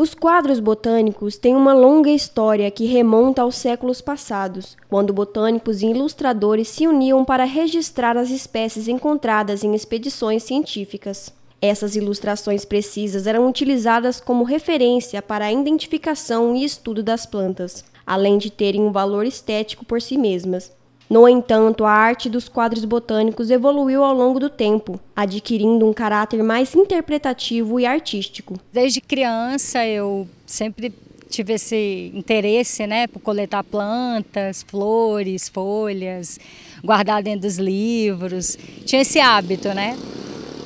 Os quadros botânicos têm uma longa história que remonta aos séculos passados, quando botânicos e ilustradores se uniam para registrar as espécies encontradas em expedições científicas. Essas ilustrações precisas eram utilizadas como referência para a identificação e estudo das plantas, além de terem um valor estético por si mesmas. No entanto, a arte dos quadros botânicos evoluiu ao longo do tempo, adquirindo um caráter mais interpretativo e artístico. Desde criança eu sempre tive esse interesse, né, por coletar plantas, flores, folhas, guardar dentro dos livros. Tinha esse hábito, né?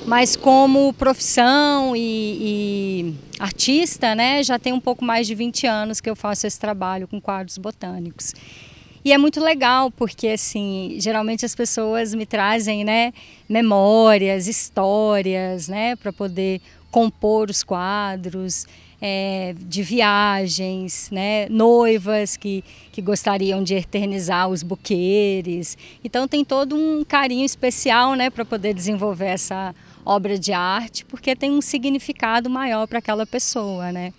Mas como profissão e, e artista, né, já tem um pouco mais de 20 anos que eu faço esse trabalho com quadros botânicos. E é muito legal, porque assim, geralmente as pessoas me trazem, né, memórias, histórias, né, para poder compor os quadros. É, de viagens, né? noivas que, que gostariam de eternizar os buqueires. Então tem todo um carinho especial né, para poder desenvolver essa obra de arte, porque tem um significado maior para aquela pessoa. Né?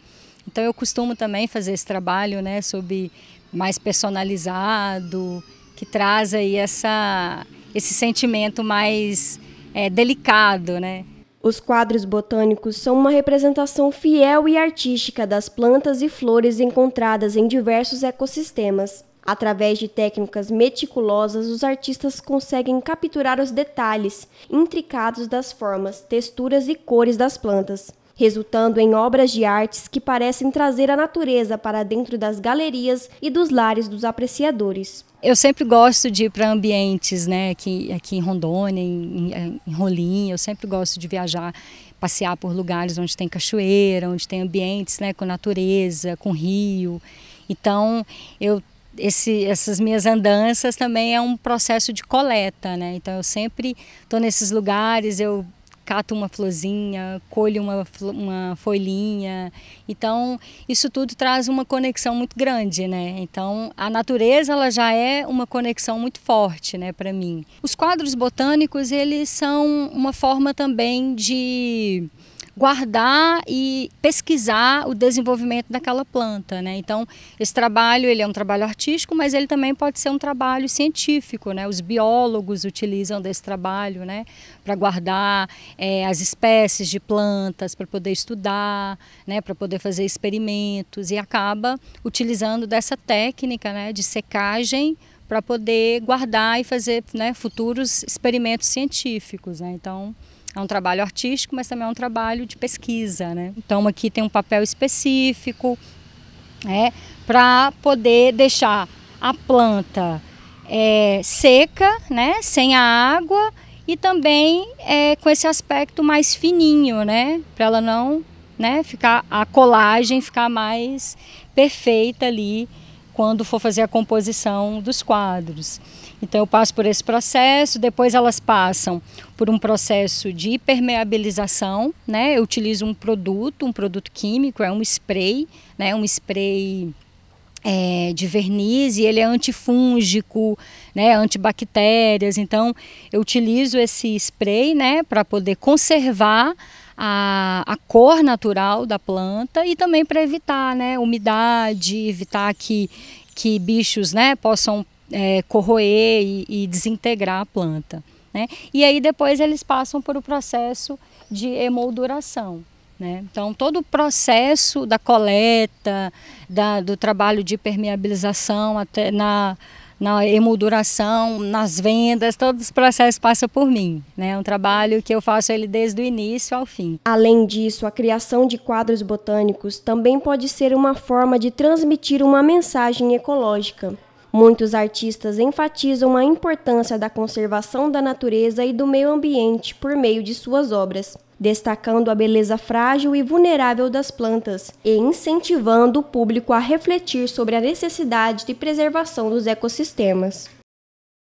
Então eu costumo também fazer esse trabalho né, sobre mais personalizado, que traz aí essa, esse sentimento mais é, delicado, né? Os quadros botânicos são uma representação fiel e artística das plantas e flores encontradas em diversos ecossistemas. Através de técnicas meticulosas, os artistas conseguem capturar os detalhes intricados das formas, texturas e cores das plantas resultando em obras de artes que parecem trazer a natureza para dentro das galerias e dos lares dos apreciadores. Eu sempre gosto de ir para ambientes, né, aqui, aqui em Rondônia, em, em Rolim, eu sempre gosto de viajar, passear por lugares onde tem cachoeira, onde tem ambientes, né, com natureza, com rio. Então, eu esse, essas minhas andanças também é um processo de coleta, né? Então eu sempre estou nesses lugares, eu cata uma florzinha, colhe uma, uma folhinha. Então, isso tudo traz uma conexão muito grande, né? Então, a natureza ela já é uma conexão muito forte, né, para mim. Os quadros botânicos, eles são uma forma também de guardar e pesquisar o desenvolvimento daquela planta, né? Então, esse trabalho, ele é um trabalho artístico, mas ele também pode ser um trabalho científico, né? Os biólogos utilizam desse trabalho, né? Para guardar é, as espécies de plantas, para poder estudar, né? Para poder fazer experimentos e acaba utilizando dessa técnica, né? De secagem para poder guardar e fazer né, futuros experimentos científicos. Né? Então, é um trabalho artístico, mas também é um trabalho de pesquisa, né? Então aqui tem um papel específico, né, para poder deixar a planta é, seca, né, sem a água e também é, com esse aspecto mais fininho, né, para ela não, né, ficar a colagem ficar mais perfeita ali quando for fazer a composição dos quadros. Então eu passo por esse processo, depois elas passam por um processo de hipermeabilização, né? Eu utilizo um produto, um produto químico, é um spray, né? Um spray é, de verniz e ele é antifúngico, né, antibactérias. Então eu utilizo esse spray, né, para poder conservar a, a cor natural da planta e também para evitar né, umidade, evitar que, que bichos né, possam é, corroer e, e desintegrar a planta. Né? E aí depois eles passam por o um processo de emolduração. Né? Então, todo o processo da coleta, da, do trabalho de permeabilização até na, na emulduração, nas vendas, todos os processos passam por mim. Né? É um trabalho que eu faço ele desde o início ao fim. Além disso, a criação de quadros botânicos também pode ser uma forma de transmitir uma mensagem ecológica. Muitos artistas enfatizam a importância da conservação da natureza e do meio ambiente por meio de suas obras destacando a beleza frágil e vulnerável das plantas e incentivando o público a refletir sobre a necessidade de preservação dos ecossistemas.